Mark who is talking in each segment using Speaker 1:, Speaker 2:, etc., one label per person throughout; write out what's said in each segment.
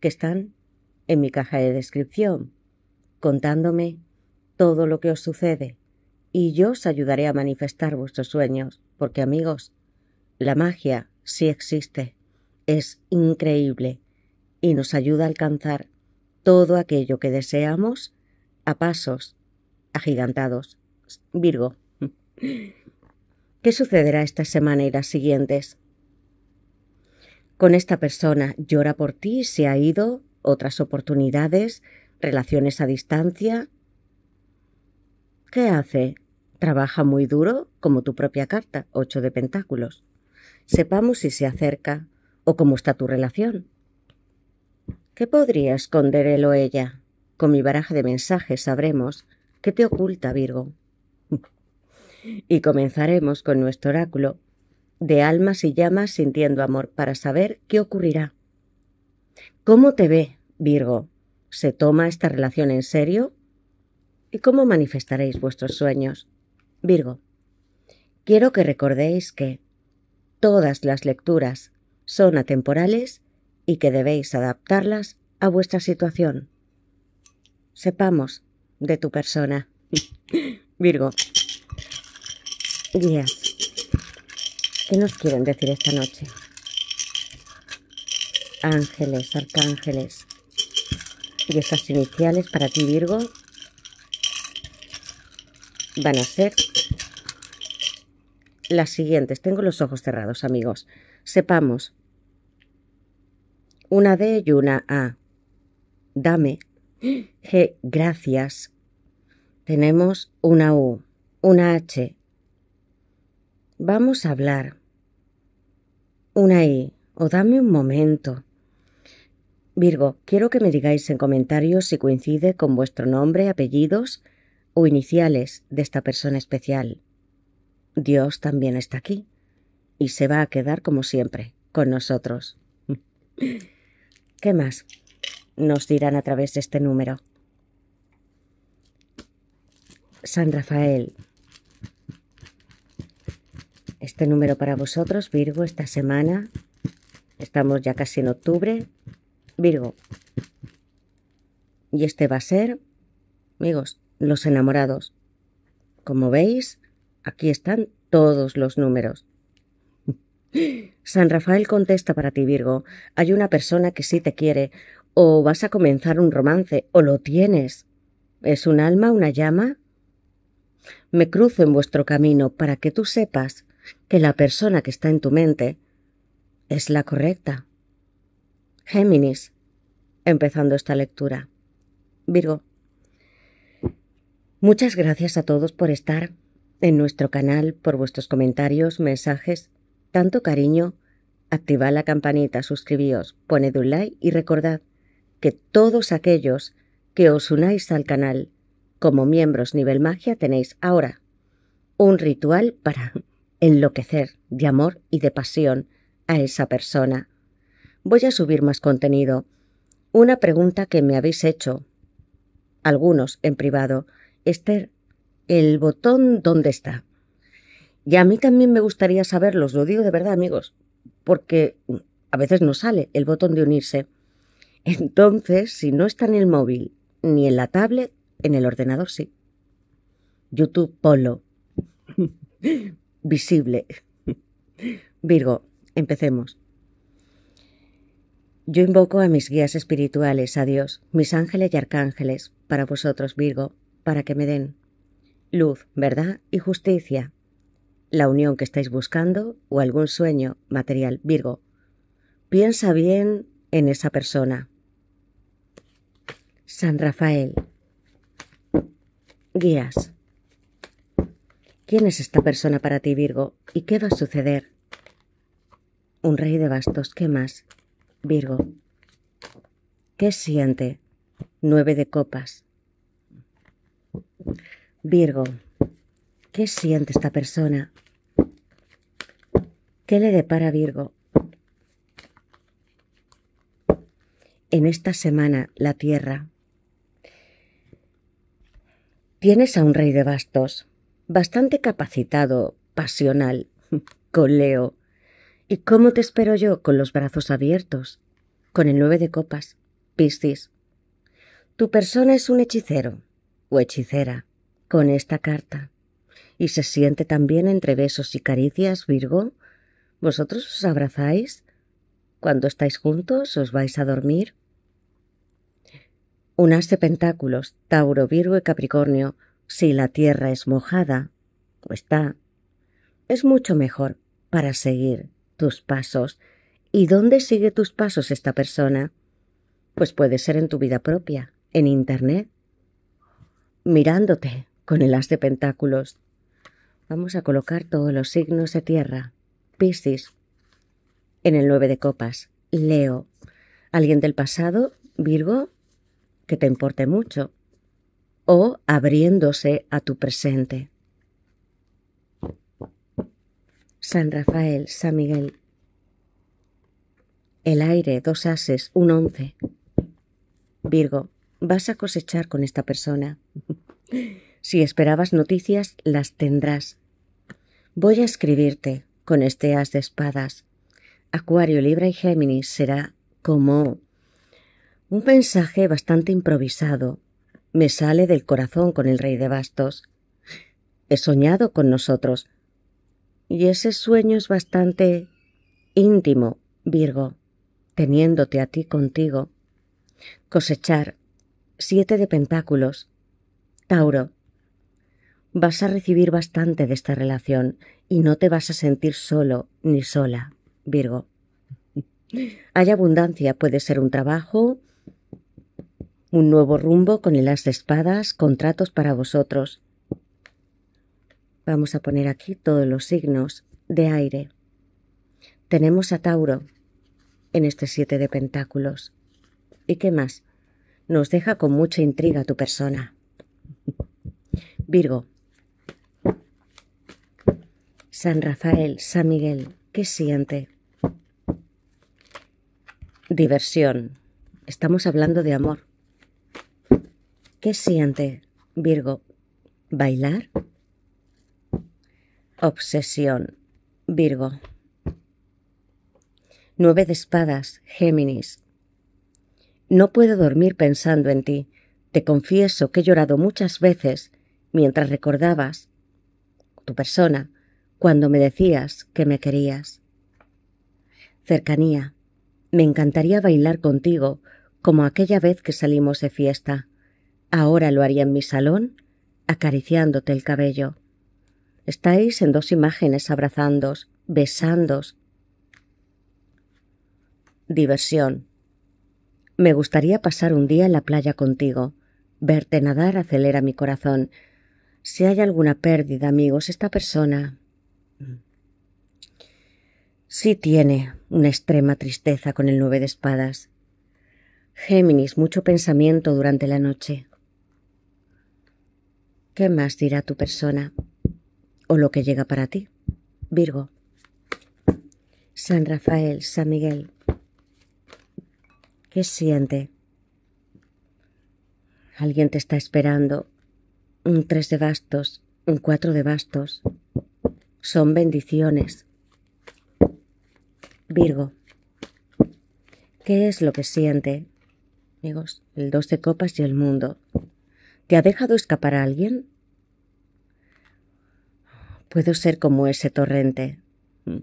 Speaker 1: que están en mi caja de descripción, contándome todo lo que os sucede y yo os ayudaré a manifestar vuestros sueños, porque amigos, la magia sí existe, es increíble y nos ayuda a alcanzar todo aquello que deseamos a pasos agigantados. Virgo. ¿Qué sucederá esta semana y las siguientes? Con esta persona llora por ti, se ha ido, otras oportunidades, relaciones a distancia. ¿Qué hace? Trabaja muy duro, como tu propia carta, ocho de pentáculos. Sepamos si se acerca o cómo está tu relación. ¿Qué podría esconder él o ella? Con mi baraja de mensajes sabremos qué te oculta, Virgo. y comenzaremos con nuestro oráculo de almas y llamas sintiendo amor para saber qué ocurrirá. ¿Cómo te ve, Virgo? ¿Se toma esta relación en serio? ¿Y cómo manifestaréis vuestros sueños? Virgo, quiero que recordéis que todas las lecturas son atemporales y que debéis adaptarlas a vuestra situación. Sepamos de tu persona. Virgo. ¿Qué nos quieren decir esta noche? Ángeles, arcángeles. Y estas iniciales para ti, Virgo, van a ser las siguientes. Tengo los ojos cerrados, amigos. Sepamos. Una D y una A. Dame. G. Gracias. Tenemos una U, una H. Vamos a hablar una I e. o dame un momento. Virgo, quiero que me digáis en comentarios si coincide con vuestro nombre, apellidos o iniciales de esta persona especial. Dios también está aquí y se va a quedar como siempre con nosotros. ¿Qué más nos dirán a través de este número? San Rafael, este número para vosotros, Virgo, esta semana. Estamos ya casi en octubre. Virgo. Y este va a ser, amigos, los enamorados. Como veis, aquí están todos los números. San Rafael contesta para ti, Virgo. Hay una persona que sí te quiere, o vas a comenzar un romance, o lo tienes. ¿Es un alma, una llama? Me cruzo en vuestro camino para que tú sepas que la persona que está en tu mente es la correcta. Géminis, empezando esta lectura. Virgo, muchas gracias a todos por estar en nuestro canal, por vuestros comentarios, mensajes, tanto cariño. Activad la campanita, suscribíos, poned un like y recordad que todos aquellos que os unáis al canal como miembros nivel magia tenéis ahora un ritual para enloquecer de amor y de pasión a esa persona. Voy a subir más contenido. Una pregunta que me habéis hecho, algunos en privado. Esther, ¿el botón dónde está? Y a mí también me gustaría os lo digo de verdad amigos, porque a veces no sale el botón de unirse. Entonces, si no está en el móvil ni en la tablet, en el ordenador sí. YouTube Polo. visible. Virgo, empecemos. Yo invoco a mis guías espirituales, a Dios, mis ángeles y arcángeles, para vosotros, Virgo, para que me den luz, verdad y justicia, la unión que estáis buscando o algún sueño material, Virgo. Piensa bien en esa persona. San Rafael. Guías. ¿Quién es esta persona para ti, Virgo? ¿Y qué va a suceder? Un rey de bastos, ¿qué más? Virgo. ¿Qué siente? Nueve de copas. Virgo. ¿Qué siente esta persona? ¿Qué le depara Virgo? En esta semana, la Tierra. Tienes a un rey de bastos bastante capacitado, pasional, con Leo. ¿Y cómo te espero yo con los brazos abiertos? Con el nueve de copas, Piscis. Tu persona es un hechicero, o hechicera, con esta carta. Y se siente también entre besos y caricias, Virgo. ¿Vosotros os abrazáis? ¿Cuando estáis juntos os vais a dormir? Un as pentáculos, Tauro, Virgo y Capricornio si la tierra es mojada, o pues está, es mucho mejor para seguir tus pasos. ¿Y dónde sigue tus pasos esta persona? Pues puede ser en tu vida propia, en Internet, mirándote con el as de pentáculos. Vamos a colocar todos los signos de tierra. Piscis. En el nueve de copas. Leo. Alguien del pasado, Virgo, que te importe mucho o abriéndose a tu presente. San Rafael, San Miguel. El aire, dos ases, un once. Virgo, vas a cosechar con esta persona. si esperabas noticias, las tendrás. Voy a escribirte con este as de espadas. Acuario, Libra y Géminis será como un mensaje bastante improvisado, me sale del corazón con el rey de bastos. He soñado con nosotros. Y ese sueño es bastante íntimo, Virgo, teniéndote a ti contigo. Cosechar. Siete de pentáculos. Tauro. Vas a recibir bastante de esta relación y no te vas a sentir solo ni sola, Virgo. Hay abundancia, puede ser un trabajo, un nuevo rumbo con el as de espadas, contratos para vosotros. Vamos a poner aquí todos los signos de aire. Tenemos a Tauro en este siete de pentáculos. ¿Y qué más? Nos deja con mucha intriga tu persona. Virgo. San Rafael, San Miguel, ¿qué siente? Diversión. Estamos hablando de amor. ¿Qué siente Virgo? ¿Bailar? Obsesión Virgo. Nueve de espadas Géminis. No puedo dormir pensando en ti. Te confieso que he llorado muchas veces mientras recordabas tu persona cuando me decías que me querías. Cercanía. Me encantaría bailar contigo como aquella vez que salimos de fiesta. Ahora lo haría en mi salón, acariciándote el cabello. Estáis en dos imágenes abrazándos, besándos. Diversión. Me gustaría pasar un día en la playa contigo. Verte nadar acelera mi corazón. Si hay alguna pérdida, amigos, esta persona... Sí tiene una extrema tristeza con el nueve de espadas. Géminis, mucho pensamiento durante la noche. ¿Qué más dirá tu persona? ¿O lo que llega para ti? Virgo. San Rafael, San Miguel. ¿Qué siente? Alguien te está esperando. Un tres de bastos, un cuatro de bastos. Son bendiciones. Virgo. ¿Qué es lo que siente? Amigos, el dos de copas y el mundo. ¿Te ha dejado escapar a alguien? Puedo ser como ese torrente. Mm.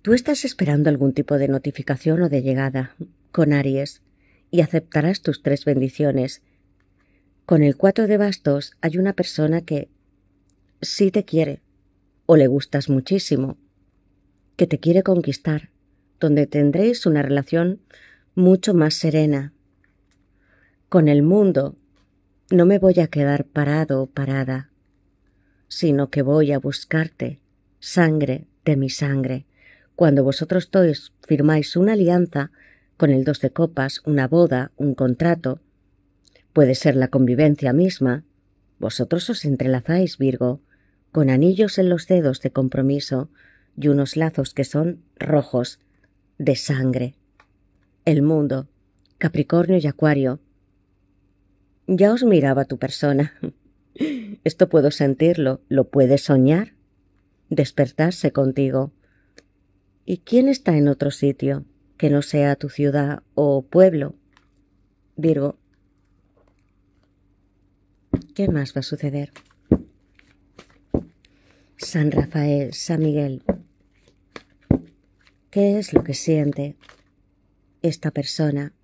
Speaker 1: Tú estás esperando algún tipo de notificación o de llegada con Aries y aceptarás tus tres bendiciones. Con el cuatro de bastos hay una persona que sí te quiere o le gustas muchísimo, que te quiere conquistar, donde tendréis una relación mucho más serena. Con el mundo no me voy a quedar parado o parada, sino que voy a buscarte, sangre de mi sangre. Cuando vosotros todos firmáis una alianza, con el dos de copas, una boda, un contrato, puede ser la convivencia misma, vosotros os entrelazáis, Virgo, con anillos en los dedos de compromiso y unos lazos que son rojos, de sangre. El mundo, Capricornio y Acuario, ya os miraba tu persona. Esto puedo sentirlo, lo puedes soñar. Despertarse contigo. ¿Y quién está en otro sitio que no sea tu ciudad o pueblo? Virgo, ¿qué más va a suceder? San Rafael, San Miguel, ¿qué es lo que siente esta persona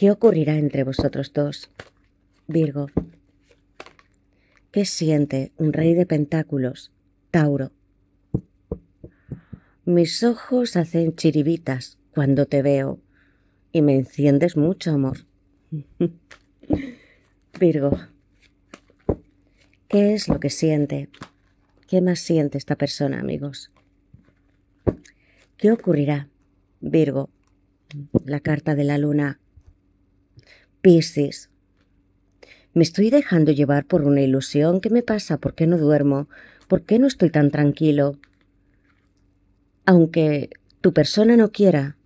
Speaker 1: ¿Qué ocurrirá entre vosotros dos? Virgo. ¿Qué siente un rey de pentáculos? Tauro. Mis ojos hacen chiribitas cuando te veo y me enciendes mucho, amor. Virgo. ¿Qué es lo que siente? ¿Qué más siente esta persona, amigos? ¿Qué ocurrirá? Virgo. La carta de la luna. Piscis. Me estoy dejando llevar por una ilusión. ¿Qué me pasa? ¿Por qué no duermo? ¿Por qué no estoy tan tranquilo? Aunque tu persona no quiera,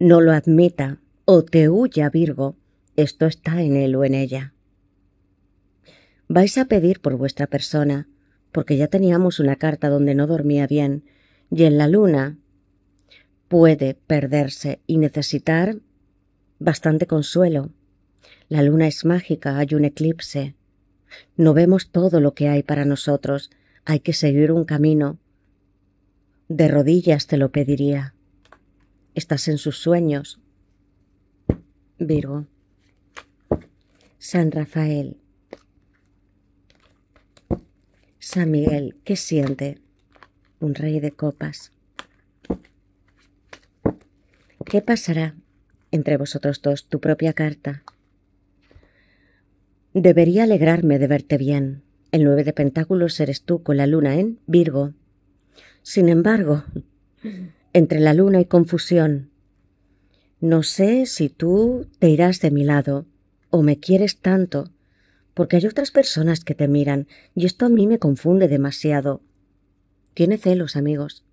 Speaker 1: no lo admita o te huya, Virgo, esto está en él o en ella. Vais a pedir por vuestra persona, porque ya teníamos una carta donde no dormía bien, y en la luna puede perderse y necesitar bastante consuelo. La luna es mágica, hay un eclipse. No vemos todo lo que hay para nosotros, hay que seguir un camino. De rodillas te lo pediría. Estás en sus sueños. Virgo. San Rafael. San Miguel, ¿qué siente? Un rey de copas. ¿Qué pasará? entre vosotros dos tu propia carta. Debería alegrarme de verte bien. El nueve de pentáculos eres tú con la luna en Virgo. Sin embargo, entre la luna y confusión, no sé si tú te irás de mi lado o me quieres tanto, porque hay otras personas que te miran y esto a mí me confunde demasiado. Tiene celos, amigos.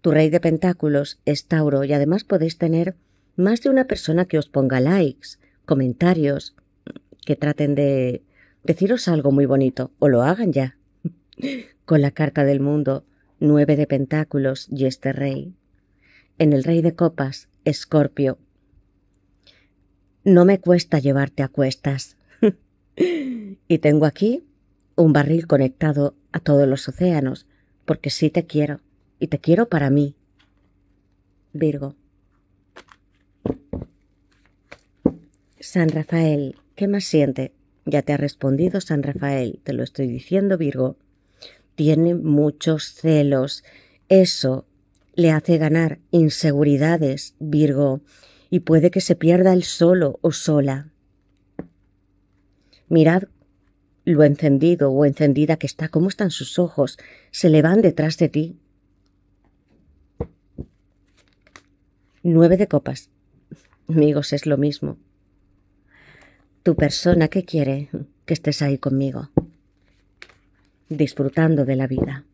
Speaker 1: Tu rey de pentáculos es Tauro y además podéis tener más de una persona que os ponga likes, comentarios, que traten de deciros algo muy bonito, o lo hagan ya. Con la carta del mundo, nueve de pentáculos y este rey. En el rey de copas, Escorpio. No me cuesta llevarte a cuestas. y tengo aquí un barril conectado a todos los océanos, porque sí te quiero, y te quiero para mí. Virgo. San Rafael, ¿qué más siente? Ya te ha respondido San Rafael, te lo estoy diciendo Virgo. Tiene muchos celos. Eso le hace ganar inseguridades, Virgo, y puede que se pierda el solo o sola. Mirad lo encendido o encendida que está, cómo están sus ojos, se le van detrás de ti. Nueve de copas. Amigos, es lo mismo. Tu persona que quiere que estés ahí conmigo, disfrutando de la vida.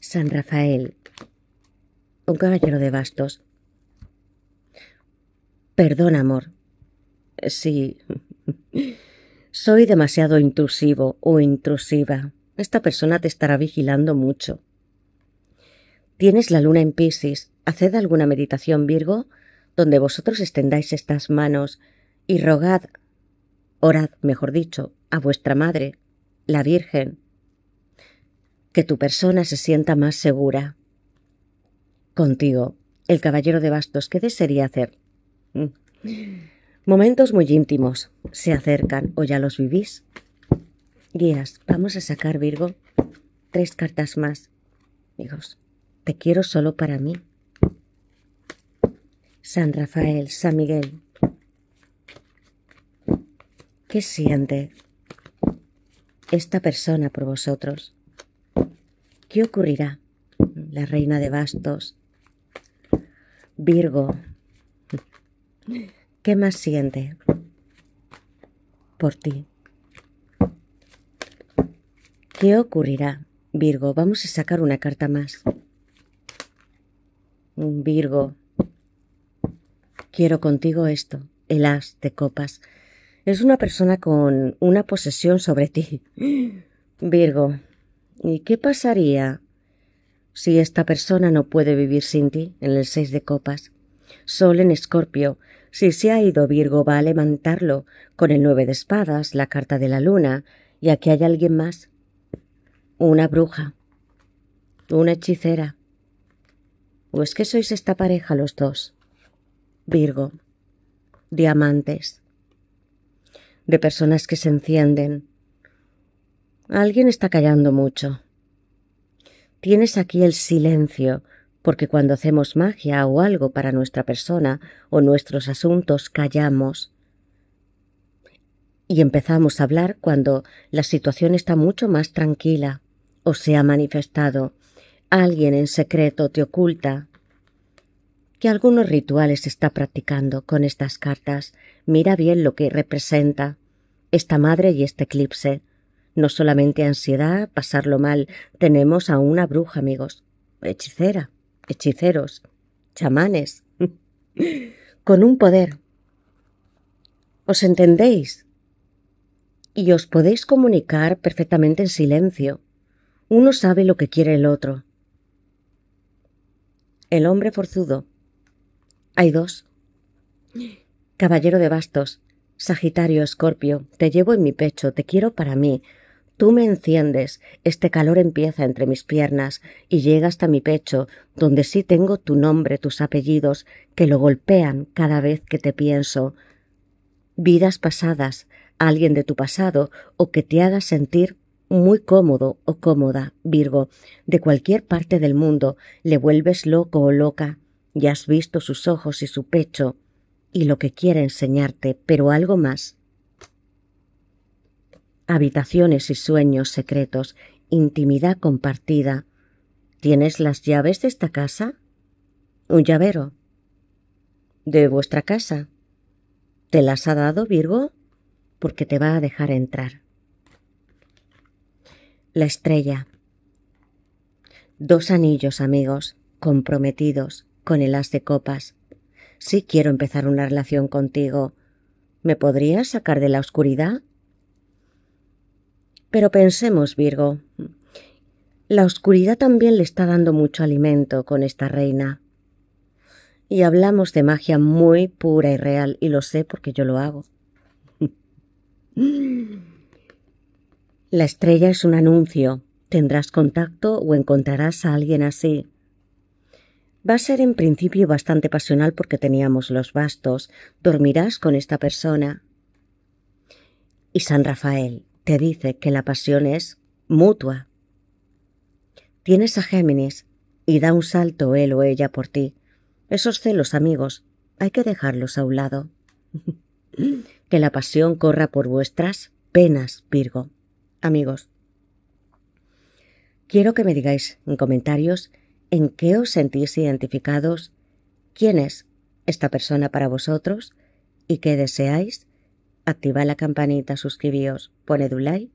Speaker 1: San Rafael, un caballero de bastos. Perdón, amor. Sí. Soy demasiado intrusivo o intrusiva. Esta persona te estará vigilando mucho. Tienes la luna en Pisces. Haced alguna meditación, Virgo, donde vosotros extendáis estas manos y rogad, orad, mejor dicho, a vuestra Madre, la Virgen, que tu persona se sienta más segura. Contigo, el caballero de bastos, ¿qué desearía hacer? Mm. Momentos muy íntimos se acercan o ya los vivís. Guías, vamos a sacar, Virgo, tres cartas más. Amigos, te quiero solo para mí. San Rafael, San Miguel. ¿Qué siente esta persona por vosotros? ¿Qué ocurrirá? La reina de bastos. Virgo. ¿Qué más siente por ti? ¿Qué ocurrirá? Virgo, vamos a sacar una carta más. Virgo, Quiero contigo esto, el as de copas. Es una persona con una posesión sobre ti. Virgo, ¿y qué pasaría si esta persona no puede vivir sin ti en el seis de copas? Sol en Escorpio. Si se ha ido Virgo va a levantarlo con el nueve de espadas, la carta de la luna, y aquí hay alguien más. Una bruja. Una hechicera. ¿O es que sois esta pareja los dos? Virgo. Diamantes. De personas que se encienden. Alguien está callando mucho. Tienes aquí el silencio, porque cuando hacemos magia o algo para nuestra persona o nuestros asuntos callamos y empezamos a hablar cuando la situación está mucho más tranquila o se ha manifestado. Alguien en secreto te oculta que algunos rituales está practicando con estas cartas. Mira bien lo que representa esta madre y este eclipse. No solamente ansiedad, pasarlo mal, tenemos a una bruja, amigos. Hechicera, hechiceros, chamanes. con un poder. ¿Os entendéis? Y os podéis comunicar perfectamente en silencio. Uno sabe lo que quiere el otro. El hombre forzudo hay dos. Caballero de bastos, Sagitario, Escorpio, te llevo en mi pecho, te quiero para mí. Tú me enciendes, este calor empieza entre mis piernas y llega hasta mi pecho, donde sí tengo tu nombre, tus apellidos, que lo golpean cada vez que te pienso. Vidas pasadas, alguien de tu pasado, o que te haga sentir muy cómodo o cómoda, Virgo, de cualquier parte del mundo, le vuelves loco o loca, ya has visto sus ojos y su pecho y lo que quiere enseñarte, pero algo más. Habitaciones y sueños secretos, intimidad compartida. ¿Tienes las llaves de esta casa? Un llavero. ¿De vuestra casa? ¿Te las ha dado Virgo? Porque te va a dejar entrar. La estrella. Dos anillos, amigos, comprometidos con el as de copas. Sí quiero empezar una relación contigo. ¿Me podrías sacar de la oscuridad? Pero pensemos, Virgo. La oscuridad también le está dando mucho alimento con esta reina. Y hablamos de magia muy pura y real, y lo sé porque yo lo hago. La estrella es un anuncio. Tendrás contacto o encontrarás a alguien así. Va a ser en principio bastante pasional porque teníamos los bastos. Dormirás con esta persona. Y San Rafael te dice que la pasión es mutua. Tienes a Géminis y da un salto él o ella por ti. Esos celos, amigos, hay que dejarlos a un lado. que la pasión corra por vuestras penas, Virgo. Amigos, quiero que me digáis en comentarios en qué os sentís identificados, quién es esta persona para vosotros y qué deseáis, activa la campanita, suscribíos, poned un like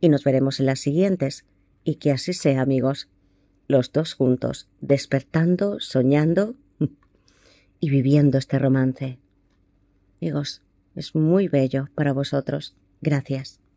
Speaker 1: y nos veremos en las siguientes. Y que así sea, amigos, los dos juntos, despertando, soñando y viviendo este romance. Amigos, es muy bello para vosotros. Gracias.